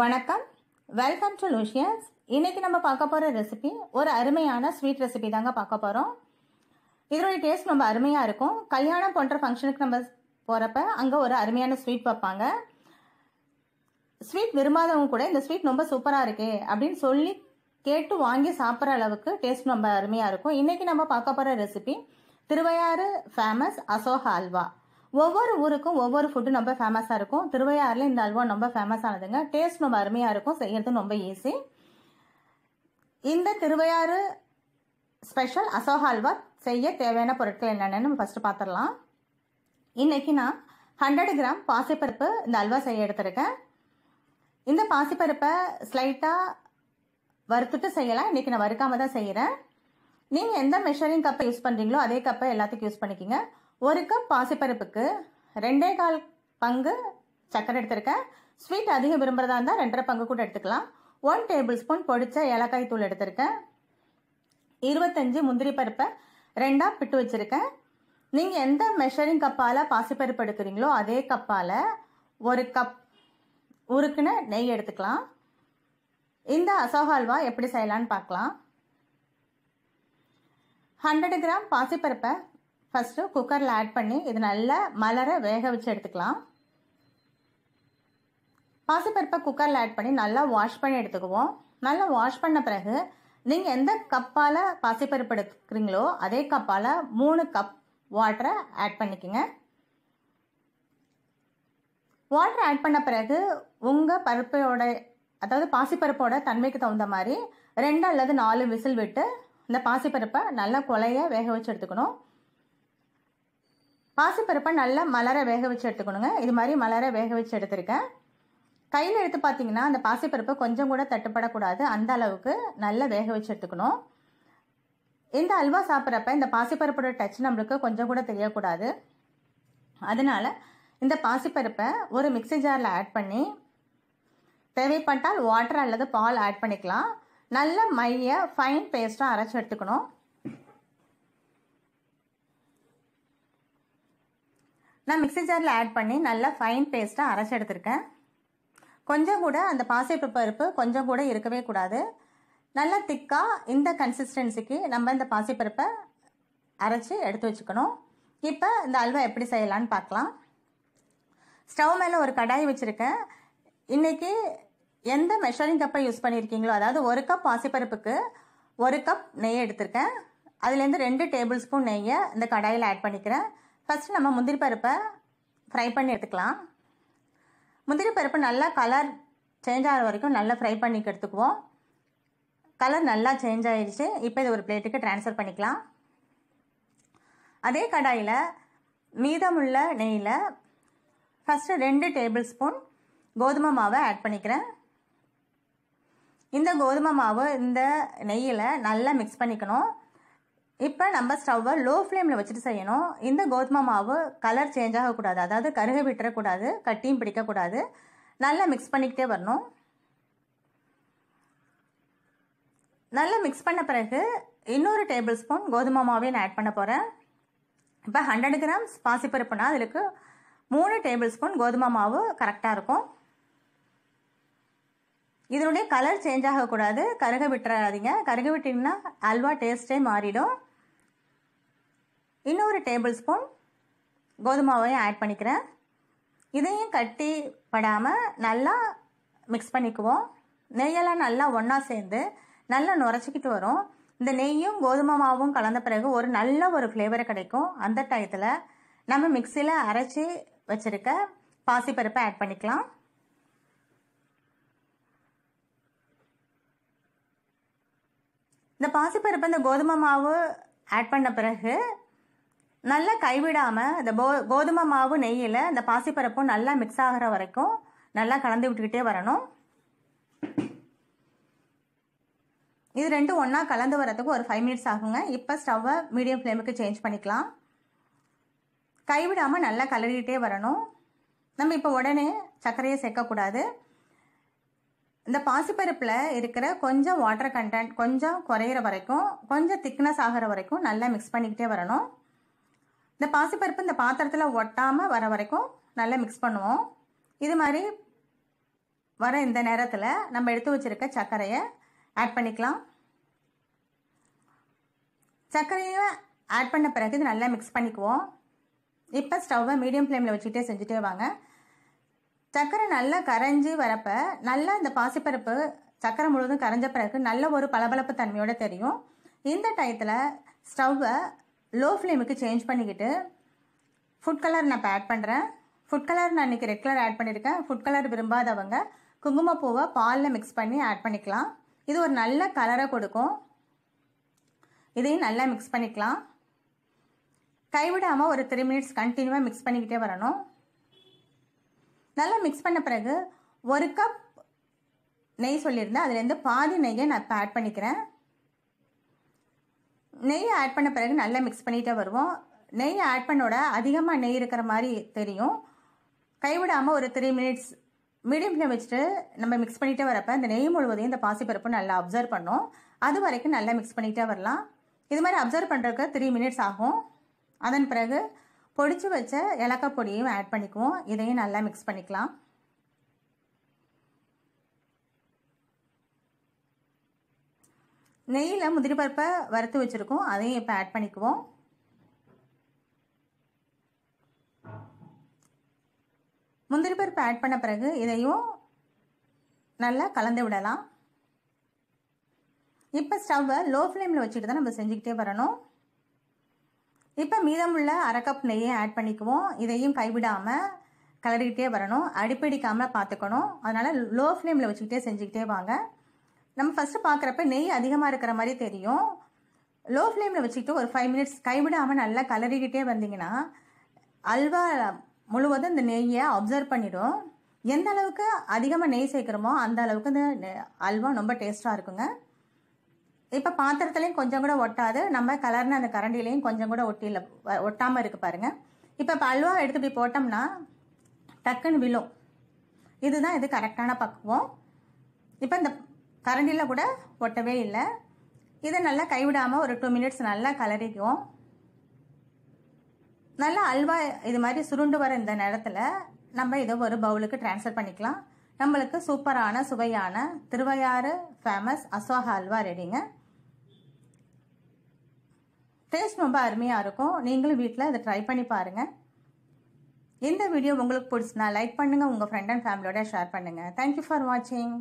வணக்கம் welcome to லூஷியன்ஸ் இன்னைக்கு நம்ம பார்க்க போகிற ரெசிபி ஒரு அருமையான ஸ்வீட் ரெசிபி தாங்க பார்க்க போகிறோம் இதனுடைய டேஸ்ட் ரொம்ப அருமையாக இருக்கும் கல்யாணம் போன்ற ஃபங்க்ஷனுக்கு நம்ம போகிறப்ப அங்கே ஒரு அருமையான ஸ்வீட் வைப்பாங்க ஸ்வீட் விரும்பாதவங்க கூட இந்த ஸ்வீட் ரொம்ப சூப்பராக இருக்கு அப்படின்னு சொல்லி கேட்டு வாங்கி சாப்பிட்ற அளவுக்கு டேஸ்ட் ரொம்ப அருமையாக இருக்கும் இன்றைக்கி நம்ம பார்க்க போகிற ரெசிபி திருவையாறு ஃபேமஸ் அசோகா அல்வா ஒவ்வொரு ஊருக்கும் ஒவ்வொரு ஃபுட்டு ரொம்ப ஃபேமஸாக இருக்கும் திருவையாறில் இந்த அல்வா ரொம்ப ஃபேமஸ் ஆனதுங்க டேஸ்ட் ரொம்ப அருமையாக இருக்கும் செய்யறது ரொம்ப ஈஸி இந்த திருவையாறு ஸ்பெஷல் அசோகா அல்வா செய்ய தேவையான பொருட்கள் என்னென்னு நம்ம ஃபஸ்ட்டு பார்த்துடலாம் இன்றைக்கி நான் ஹண்ட்ரட் கிராம் பாசிப்பருப்பு இந்த அல்வா செய்ய எடுத்திருக்கேன் இந்த பாசிப்பருப்பை ஸ்லைட்டாக வறுத்துட்டு செய்யலாம் இன்றைக்கி நான் வறுக்காமல் தான் செய்கிறேன் நீங்கள் எந்த மெஷரிங் கப்பை யூஸ் பண்ணுறீங்களோ அதே கப்பை எல்லாத்துக்கும் யூஸ் பண்ணிக்கிங்க ஒரு கப் பாசிப்பருப்புக்கு ரெண்டே கால் பங்கு சர்க்கரை எடுத்திருக்கேன் ஸ்வீட் அதிகம் விரும்புகிறதா இருந்தால் ரெண்டரை பங்கு கூட எடுத்துக்கலாம் ஒன் டேபிள் ஸ்பூன் பொடிச்ச ஏலக்காய் தூள் எடுத்திருக்கேன் இருபத்தஞ்சு முந்திரி பருப்பை ரெண்டாக பிட்டு வச்சுருக்கேன் நீங்கள் எந்த மெஷரிங் கப்பால் பாசிப்பருப்பு எடுக்கிறீங்களோ அதே கப்பால் ஒரு கப் உருக்குன்னு நெய் எடுத்துக்கலாம் இந்த அசோகால்வா எப்படி செய்யலான்னு பார்க்கலாம் ஹண்ட்ரட் கிராம் பாசிப்பருப்பை ஃபஸ்ட்டு குக்கரில் ஆட் பண்ணி இது நல்லா மலர வேக வச்சு எடுத்துக்கலாம் பாசிப்பருப்பை குக்கரில் ஆட் பண்ணி நல்லா வாஷ் பண்ணி எடுத்துக்குவோம் நல்லா வாஷ் பண்ண பிறகு நீங்கள் எந்த கப்பால் பாசிப்பருப்பு எடுத்துக்கிறீங்களோ அதே கப்பால் மூணு கப் வாட்டரை ஆட் பண்ணிக்கோங்க வாட்டர் ஆட் பண்ண பிறகு உங்கள் பருப்போட அதாவது பாசிப்பருப்போட தன்மைக்கு தகுந்த மாதிரி ரெண்டு அல்லது நாலு விசில் விட்டு இந்த பாசிப்பருப்பை நல்லா கொலைய வேக வச்சு எடுத்துக்கணும் பாசிப்பருப்பை நல்லா மலர வேக வச்சு எடுத்துக்கணுங்க இது மாதிரி மலர வேக வச்சு எடுத்திருக்கேன் கையில் எடுத்து பார்த்தீங்கன்னா அந்த பாசிப்பருப்பு கொஞ்சம் கூட தட்டுப்படக்கூடாது அந்த அளவுக்கு நல்லா வேக வச்சு எடுத்துக்கணும் இந்த அல்வா சாப்பிட்றப்ப இந்த பாசிப்பருப்போட டச் நம்மளுக்கு கொஞ்சம் கூட தெரியக்கூடாது அதனால் இந்த பாசிப்பருப்பை ஒரு மிக்சி ஜாரில் ஆட் பண்ணி தேவைப்பட்டால் வாட்டர் அல்லது பால் ஆட் பண்ணிக்கலாம் நல்ல மைய ஃபைன் பேஸ்ட்டாக அரைச்சி எடுத்துக்கணும் நான் மிக்சி ஜாரில் ஆட் பண்ணி நல்லா ஃபைன் பேஸ்ட்டாக அரைச்சி எடுத்திருக்கேன் கொஞ்சம் கூட அந்த பாசிப்பு பருப்பு கொஞ்சம் கூட இருக்கவே கூடாது நல்லா திக்காக இந்த கன்சிஸ்டன்சிக்கு நம்ம இந்த பாசிப்பருப்பை அரைச்சி எடுத்து வச்சுக்கணும் இப்போ இந்த அல்வா எப்படி செய்யலான்னு பார்க்கலாம் ஸ்டவ் மேலே ஒரு கடாய் வச்சுருக்கேன் இன்றைக்கி எந்த மெஷரிங் கப்பை யூஸ் பண்ணியிருக்கீங்களோ அதாவது ஒரு கப் பாசிப்பருப்புக்கு ஒரு கப் நெய் எடுத்திருக்கேன் அதுலேருந்து ரெண்டு டேபிள் ஸ்பூன் நெய்யை இந்த கடாயில் ஆட் பண்ணிக்கிறேன் ஃபஸ்ட்டு நம்ம முந்திரி பருப்பை ஃப்ரை பண்ணி எடுத்துக்கலாம் முந்திரி பருப்பு நல்லா கலர் சேஞ்ச் ஆகிற வரைக்கும் நல்லா ஃப்ரை பண்ணி எடுத்துக்குவோம் கலர் நல்லா சேஞ்ச் ஆகிடுச்சு இப்போ இது ஒரு பிளேட்டுக்கு ட்ரான்ஸ்ஃபர் பண்ணிக்கலாம் அதே கடாயில் மீதமுள்ள நெய்யில் ஃபஸ்ட்டு ரெண்டு டேபிள் ஸ்பூன் கோதுமை மாவை ஆட் பண்ணிக்கிறேன் இந்த கோதுமை மாவு இந்த நெய்யில் நல்லா மிக்ஸ் பண்ணிக்கணும் இப்போ நம்ம ஸ்டவ்வை லோ ஃப்ளேமில் வச்சுட்டு செய்யணும் இந்த கோதுமை மாவு கலர் சேஞ்ச் ஆகக்கூடாது அதாவது கருகை விட்டுறக்கூடாது கட்டியும் பிடிக்கக்கூடாது நல்லா மிக்ஸ் பண்ணிக்கிட்டே வரணும் நல்லா மிக்ஸ் பண்ண பிறகு இன்னொரு டேபிள் ஸ்பூன் கோதுமை மாவே நான் ஆட் பண்ண போகிறேன் இப்போ ஹண்ட்ரட் கிராம்ஸ் பாசிப்பருப்புனா அதுக்கு மூணு டேபிள் ஸ்பூன் கோதுமை மாவு கரெக்டாக இருக்கும் இதனுடைய கலர் சேஞ்ச் ஆகக்கூடாது கருக விட்டுறாதீங்க கருக விட்டிங்கன்னா அல்வா டேஸ்ட்டே மாறிடும் இன்னொரு டேபிள் ஸ்பூன் கோதுமாவையும் ஆட் பண்ணிக்கிறேன் இதையும் கட்டி படாமல் நல்லா மிக்ஸ் பண்ணிக்குவோம் நெய்யெல்லாம் நல்லா ஒன்றா சேர்ந்து நல்லா நுரைச்சிக்கிட்டு வரும் இந்த நெய்யும் கோதுமை மாவும் கலந்த பிறகு ஒரு நல்ல ஒரு ஃப்ளேவர் கிடைக்கும் அந்த டயத்தில் நம்ம மிக்சியில் அரைச்சி வச்சுருக்க பாசிப்பருப்பை ஆட் பண்ணிக்கலாம் இந்த பாசிப்பருப்பு இந்த கோதுமை மாவு ஆட் பண்ண பிறகு நல்லா கைவிடாமல் இந்த போ கோதுமை மாவு நெய்யில் இந்த பாசிப்பருப்பும் நல்லா மிக்ஸ் ஆகிற வரைக்கும் நல்லா கலந்து விட்டுக்கிட்டே வரணும் இது ரெண்டும் ஒன்றா கலந்து வரத்துக்கு ஒரு ஃபைவ் மினிட்ஸ் ஆகுங்க இப்போ ஸ்டவ்வை மீடியம் ஃப்ளேமுக்கு சேஞ்ச் பண்ணிக்கலாம் கைவிடாமல் நல்லா கலரிக்கிட்டே வரணும் நம்ம இப்போ உடனே சர்க்கரையை சேர்க்கக்கூடாது இந்த பாசிப்பருப்பில் இருக்கிற கொஞ்சம் வாட்டர் கண்டென்ட் கொஞ்சம் குறையிற வரைக்கும் கொஞ்சம் திக்னஸ் ஆகிற வரைக்கும் நல்லா மிக்ஸ் பண்ணிக்கிட்டே வரணும் இந்த பாசிப்பருப்பு இந்த பாத்திரத்தில் ஒட்டாமல் வர வரைக்கும் நல்லா மிக்ஸ் பண்ணுவோம் இது மாதிரி வர இந்த நேரத்தில் நம்ம எடுத்து வச்சுருக்க சர்க்கரையை ஆட் பண்ணிக்கலாம் சர்க்கரையை ஆட் பண்ண பிறகு இது நல்லா மிக்ஸ் பண்ணிக்குவோம் இப்போ ஸ்டவ்வை மீடியம் ஃப்ளேமில் வச்சுக்கிட்டே செஞ்சுட்டே வாங்க சர்க்கரை நல்லா கரைஞ்சி வரப்ப நல்லா இந்த பாசிப்பருப்பு சர்க்கரை முழுவதும் கரைஞ்ச பிறகு நல்ல ஒரு பளபளப்பு தன்மையோடு தெரியும் இந்த டயத்தில் ஸ்டவ்வை லோ ஃப்ளேமுக்கு சேஞ்ச் பண்ணிக்கிட்டு ஃபுட் கலர் நான் இப்போ ஆட் பண்ணுறேன் ஃபுட் கலர் நான் இன்றைக்கி ரெட் கலர் ஆட் பண்ணியிருக்கேன் ஃபுட் கலர் விரும்பாதவங்க குங்குமப்பூவை பாலில் மிக்ஸ் பண்ணி ஆட் பண்ணிக்கலாம் இது ஒரு நல்ல கலரை கொடுக்கும் இதையும் நல்லா மிக்ஸ் பண்ணிக்கலாம் கைவிடாமல் ஒரு த்ரீ மினிட்ஸ் கண்டினியூவாக மிக்ஸ் பண்ணிக்கிட்டே வரணும் நல்லா மிக்ஸ் பண்ண பிறகு ஒரு கப் நெய் சொல்லியிருந்தேன் அதுலேருந்து பாதி நெய்யை நான் இப்போ ஆட் பண்ணிக்கிறேன் நெய் ஆட் பண்ண பிறகு நல்லா மிக்ஸ் பண்ணிகிட்டே வருவோம் நெய் ஆட் பண்ணோட அதிகமாக நெய் இருக்கிற மாதிரி தெரியும் கைவிடாமல் ஒரு த்ரீ மினிட்ஸ் ஃப்ளேம் வச்சுட்டு நம்ம மிக்ஸ் பண்ணிகிட்டே வரப்போ இந்த நெய் முழுவதையும் இந்த பாசிப்பருப்பு நல்லா அப்சர்வ் பண்ணோம் அது வரைக்கும் நல்லா மிக்ஸ் பண்ணிகிட்டே வரலாம் இது மாதிரி அப்சர்வ் பண்ணுறதுக்கு த்ரீ மினிட்ஸ் ஆகும் அதன் பிறகு பொடிச்சு வச்ச ஏலக்காய் பொடியும் ஆட் பண்ணிக்குவோம் இதையும் நல்லா மிக்ஸ் பண்ணிக்கலாம் நெய்யில் முந்திரி பருப்பை வறுத்து வச்சுருக்கோம் அதையும் இப்போ ஆட் பண்ணிக்குவோம் முந்திரி பருப்பு ஆட் பண்ண பிறகு இதையும் நல்லா கலந்து விடலாம் இப்போ ஸ்டவ்வை லோ ஃப்ளேமில் வச்சுட்டு தான் நம்ம செஞ்சுக்கிட்டே வரணும் இப்போ மீதமுள்ள அரை கப் நெய்யை ஆட் பண்ணிக்குவோம் இதையும் கைவிடாமல் கலரிக்கிட்டே வரணும் அடிப்பிடிக்காமல் பார்த்துக்கணும் அதனால் லோ ஃப்ளேமில் வச்சுக்கிட்டே செஞ்சுக்கிட்டே வாங்க நம்ம ஃபஸ்ட்டு பார்க்குறப்ப நெய் அதிகமாக இருக்கிற மாதிரி தெரியும் லோ ஃப்ளேமில் வச்சுக்கிட்டு ஒரு ஃபைவ் மினிட்ஸ் கைவிடாமல் நல்லா கலரிக்கிட்டே வந்தீங்கன்னா அல்வா முழுவதும் இந்த நெய்யை அப்சர்வ் பண்ணிடும் எந்த அளவுக்கு அதிகமாக நெய் சேர்க்குறோமோ அந்த அளவுக்கு இந்த அல்வா ரொம்ப டேஸ்ட்டாக இருக்குங்க இப்போ பாத்திரத்துலையும் கொஞ்சம் கூட ஒட்டாது நம்ம கலர்ன அந்த கரண்டிலையும் கொஞ்சம் கூட ஒட்டியில் ஒட்டாமல் இருக்குது பாருங்கள் இப்போ இப்போ அல்வா எடுத்து போய் போட்டோம்னா டக்குன்னு விழும் இதுதான் இது கரெக்டான பக்குவம் இப்போ இந்த கரண்டியில் கூட ஒட்டவே இல்லை இதை நல்லா கைவிடாமல் ஒரு டூ மினிட்ஸ் நல்லா கலரிக்கும் நல்லா அல்வா இது மாதிரி சுருண்டு வர இந்த நேரத்தில் நம்ம இதை ஒரு பவுலுக்கு டிரான்ஸ்ஃபர் பண்ணிக்கலாம் நம்மளுக்கு சூப்பரான சுவையான திருவையாறு ஃபேமஸ் அசோகா அல்வா ரெடிங்க டேஸ்ட் ரொம்ப அருமையாக இருக்கும் நீங்களும் வீட்டில் அதை ட்ரை பண்ணி பாருங்கள் இந்த வீடியோ உங்களுக்கு பிடிச்சினா லைக் பண்ணுங்கள் உங்கள் ஃப்ரெண்ட் அண்ட் ஃபேமிலியோட ஷேர் பண்ணுங்கள் தேங்க்யூ ஃபார் வாட்சிங்